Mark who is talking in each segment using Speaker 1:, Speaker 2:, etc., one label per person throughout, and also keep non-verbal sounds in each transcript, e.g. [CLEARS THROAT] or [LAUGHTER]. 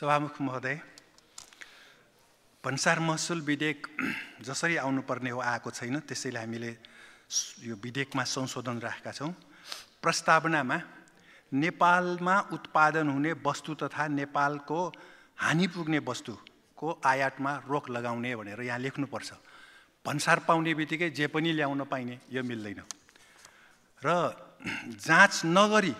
Speaker 1: सभामुख महोदय भन्सार महसुल विधेयक [CLEARS THROAT] जसरी आउनुपर्ने हो आएको छैन त्यसैले हामीले यो विधेयकमा संशोधन राखेका छौँ प्रस्तावनामा नेपालमा उत्पादन हुने वस्तु तथा नेपालको हानि पुग्ने वस्तुको आयातमा रोक लगाउने भनेर यहाँ लेख्नुपर्छ भन्सार पाउने बित्तिकै जे पनि ल्याउन पाइने यो मिल्दैन र [CLEARS THROAT] जाँच नगरी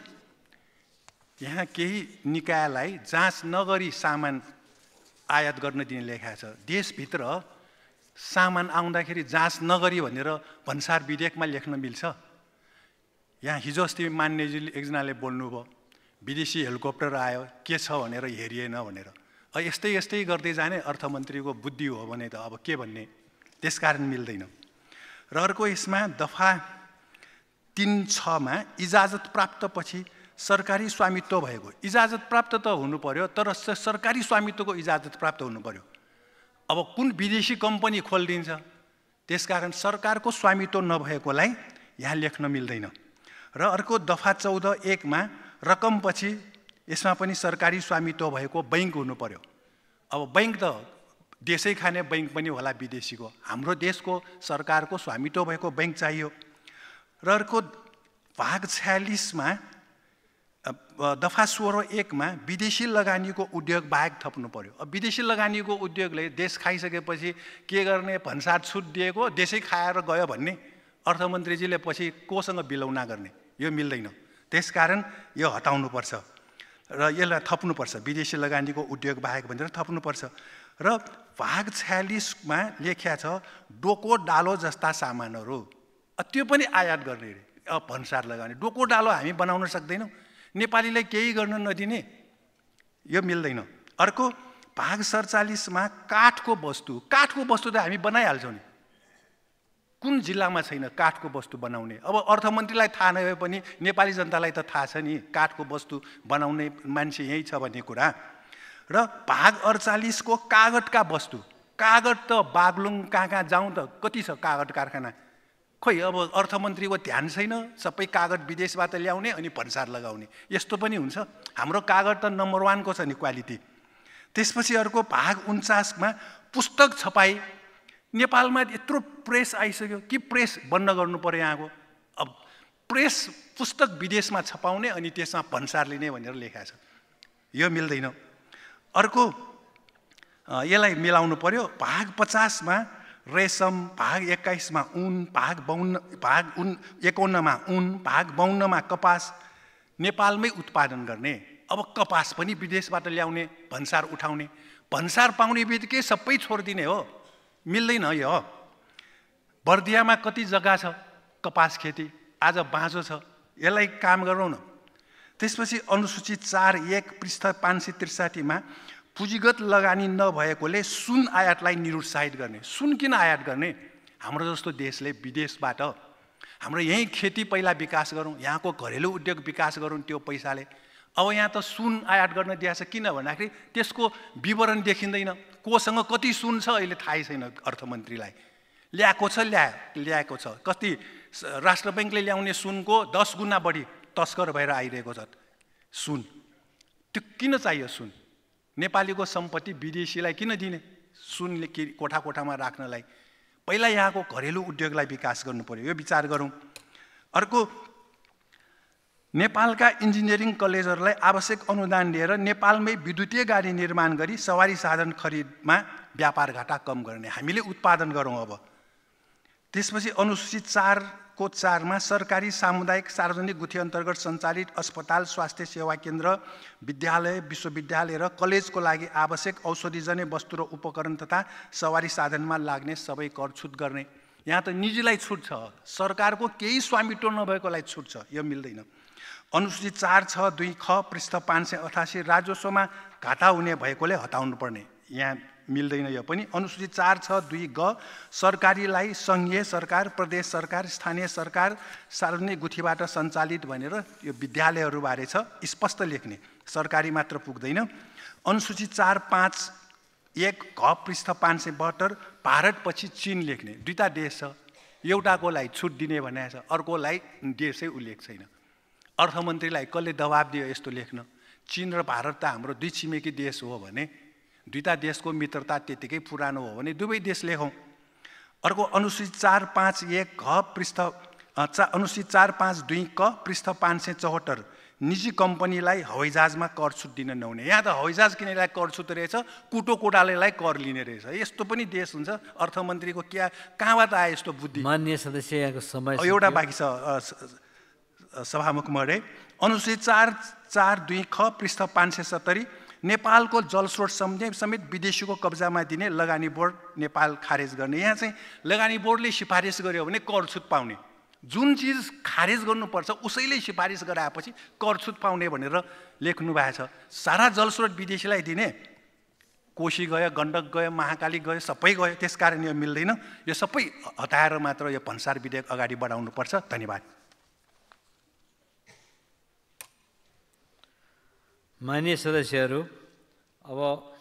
Speaker 1: यहाँ केही निकायलाई जाँच नगरी सामान आयात गर्न दिने लेखा छ देशभित्र सामान आउँदाखेरि जाँच नगरी भनेर भन्सार विधेयकमा लेख्न मिल्छ यहाँ हिजो अस्ति मान्यजीले एकजनाले बोल्नुभयो विदेशी हेलिकप्टर आयो के छ भनेर हेरिएन भनेर यस्तै यस्तै गर्दै जाने अर्थमन्त्रीको बुद्धि हो भने त अब के भन्ने त्यस कारण मिल्दैन र अर्को यसमा दफा तिन छमा इजाजत प्राप्तपछि सरकारी स्वामित्व भएको इजाजत प्राप्त त हुनु पऱ्यो तर सरकारी स्वामित्वको इजाजत प्राप्त हुनु पऱ्यो अब कुन विदेशी कम्पनी खोलिदिन्छ त्यसकारण सरकारको स्वामित्व नभएकोलाई यहाँ लेख्न मिल्दैन र अर्को दफा चौध एकमा रकमपछि यसमा पनि सरकारी स्वामित्व भएको बैङ्क हुनु पऱ्यो अब बैङ्क त देशै खाने बैङ्क पनि होला विदेशीको हाम्रो देशको सरकारको स्वामित्व भएको बैङ्क चाहियो र अर्को भाग छ्यालिसमा दफा सोह्र एकमा विदेशी लगानीको उद्योग बाहेक थप्नु पर्यो अब विदेशी लगानीको उद्योगले देश खाइसकेपछि के गर्ने भन्सार छुट दिएको देशै खाएर गयो भन्ने अर्थमन्त्रीजीले पछि कोसँग बिलौना गर्ने यो मिल्दैन त्यसकारण यो हटाउनुपर्छ र यसलाई थप्नुपर्छ विदेशी लगानीको उद्योग बाहेक भनेर थप्नुपर्छ र भाग छ्यालिसमा लेख्या छ डोको डालो जस्ता सामानहरू त्यो पनि आयात गर्ने अरे भन्सार लगाउने डोको डालो हामी बनाउन सक्दैनौँ नेपालीलाई केही गर्न नदिने यो मिल्दैन अर्को भाग सडचालिसमा काठको वस्तु काठको वस्तु त हामी बनाइहाल्छौँ नि कुन जिल्लामा छैन काठको वस्तु बनाउने अब अर्थमन्त्रीलाई थाहा नभए पनि नेपाली जनतालाई त थाहा छ नि काठको वस्तु बनाउने मान्छे यहीँ छ भन्ने कुरा र भाग अडचालिसको कागतका वस्तु कागत त बागलुङ कहाँ कहाँ जाउँ त कति छ कागत कारखाना खोइ अब अर्थमन्त्रीको ध्यान छैन सबै कागज विदेशबाट ल्याउने अनि भन्सार लगाउने यस्तो पनि हुन्छ हाम्रो कागज त नम्बर वानको छ नि क्वालिटी त्यसपछि अर्को भाग उन्चासमा पुस्तक छपाई नेपालमा यत्रो प्रेस आइसक्यो कि प्रेस बन्द गर्नु पऱ्यो यहाँको अब प्रेस पुस्तक विदेशमा छपाउने अनि त्यसमा भन्सार लिने भनेर लेखा छ यो मिल्दैन अर्को यसलाई मिलाउनु पऱ्यो भाग पचासमा रेशम भाग एक्काइसमा उन भाग बाहन्न भाग उन एकाउन्नमा उन भाग बाहन्नमा कपास नेपालमै उत्पादन गर्ने अब कपास पनि विदेशबाट ल्याउने भन्सार उठाउने भन्सार पाउने बित्तिकै सबै छोडिदिने हो मिल्दैन यो हो बर्दियामा कति जग्गा छ कपास खेती आज बाँझो छ यसलाई काम गरौँ न त्यसपछि अनुसूचित चार एक पृष्ठ पाँच सय त्रिसाठीमा पुँजीगत लगानी नभएकोले सुन आयातलाई निरुत्साहित गर्ने सुन किन आयात गर्ने हाम्रो जस्तो देशले विदेशबाट हाम्रो यहीँ खेती पहिला विकास गरौँ यहाँको घरेलु उद्योग विकास गरौँ त्यो पैसाले अब यहाँ त सुन आयात गर्न दिएको छ किन भन्दाखेरि त्यसको विवरण देखिँदैन कोसँग कति सुन छ अहिले थाहै छैन अर्थमन्त्रीलाई ल्याएको छ ल्या ल्याएको छ कति राष्ट्र ब्याङ्कले ल्याउने सुनको दस गुणा बढी तस्कर भएर आइरहेको छ सुन त्यो किन चाहियो सुन नेपालीको सम्पत्ति विदेशीलाई किन दिने सुनले के कोठा कोठामा राख्नलाई पहिला यहाँको घरेलु उद्योगलाई विकास गर्नु पऱ्यो यो विचार गरौँ अर्को नेपालका इन्जिनियरिङ कलेजहरूलाई आवश्यक अनुदान दिएर नेपालमै विद्युतीय गाडी निर्माण गरी सवारी साधन खरिदमा व्यापार घाटा कम गर्ने हामीले उत्पादन गरौँ अब त्यसपछि अनुसूचित चारको चारमा सरकारी सामुदायिक सार्वजनिक गुठी अन्तर्गत सञ्चालित अस्पताल स्वास्थ्य सेवा केन्द्र विद्यालय विश्वविद्यालय र कलेजको लागि आवश्यक औषधिजन्य वस्तु र उपकरण तथा सवारी साधनमा लाग्ने सबै कर छुट गर्ने यहाँ त निजीलाई छुट छ सरकारको केही स्वामित्व नभएकोलाई छुट छ यो मिल्दैन अनुसूचित चार छ दुई ख पृष्ठ पाँच सय अठासी राजस्वमा घाटा हुने भएकोले हटाउनु पर्ने यहाँ मिल्दैन यो पनि अनुसूचित चार छ दुई ग सरकारीलाई सङ्घीय सरकार प्रदेश सरकार स्थानीय सरकार सार्वजनिक गुठीबाट सञ्चालित भनेर यो विद्यालयहरूबारे छ स्पष्ट लेख्ने सरकारी मात्र पुग्दैन अनुसूचित चार पाँच एक घ पृष्ठ पाँच सय बहत्तर भारतपछि चिन लेख्ने दुईवटा देश छ एउटाकोलाई छुट दिने भने छ अर्कोलाई देशै उल्लेख छैन अर्थमन्त्रीलाई कसले दबाब दियो यस्तो लेख्न चिन र भारत त हाम्रो दुई छिमेकी देश हो भने दुईवटा देशको मित्रता त्यतिकै पुरानो हो भने दुवै देश लेखौँ अर्को अनुसूचित चार पाँच एक घ पृष्ठ चा अनुसूचित चार पाँच दुई क पृष्ठ पाँच सय चौहत्तर निजी कम्पनीलाई हवाईजहाजमा कर छुट दिन नहुने यहाँ त हवाईजहाज किनेलाई कर छुट रहेछ कुटो कोटालेलाई कर लिने रहेछ यस्तो पनि देश हुन्छ अर्थमन्त्रीको क्या कहाँबाट आयो यस्तो बुद्धि मान्य सदस्य यहाँको समय एउटा बाँकी छ सभामुख मरे अनुसूचित चार चार दुई ख पृष्ठ पाँच सय सत्तरी नेपालको जलस्रोत सम्झे समेत विदेशीको कब्जामा दिने लगानी बोर्ड नेपाल खारेज गर्ने यहाँ चाहिँ लगानी बोर्डले सिफारिस गर्यो भने कर छुट पाउने जुन चिज खारेज गर्नुपर्छ उसैले सिफारिस गराएपछि कर छुट पाउने भनेर लेख्नु भएको छ सारा जलस्रोत विदेशीलाई दिने कोशी गयो गण्डक गयो महाकाली गयो सबै गयो त्यस यो मिल्दैन यो सबै हटाएर मात्र यो भन्सार विधेयक अगाडि बढाउनुपर्छ धन्यवाद मान्य सदस्यहरू अब